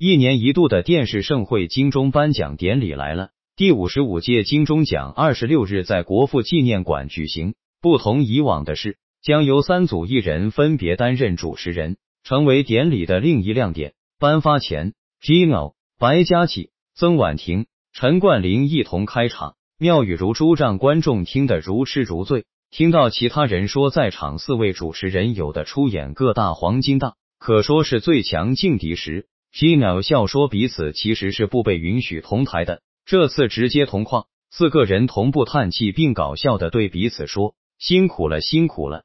一年一度的电视盛会金钟颁奖典礼来了。第五十五届金钟奖二十六日在国父纪念馆举行。不同以往的是，将由三组艺人分别担任主持人，成为典礼的另一亮点。颁发前，n o 白嘉琪、曾婉婷、陈冠霖一同开场，妙语如珠，让观众听得如痴如醉。听到其他人说，在场四位主持人有的出演各大黄金档，可说是最强劲敌时。几鸟笑说：“彼此其实是不被允许同台的。”这次直接同框，四个人同步叹气，并搞笑的对彼此说：“辛苦了，辛苦了。”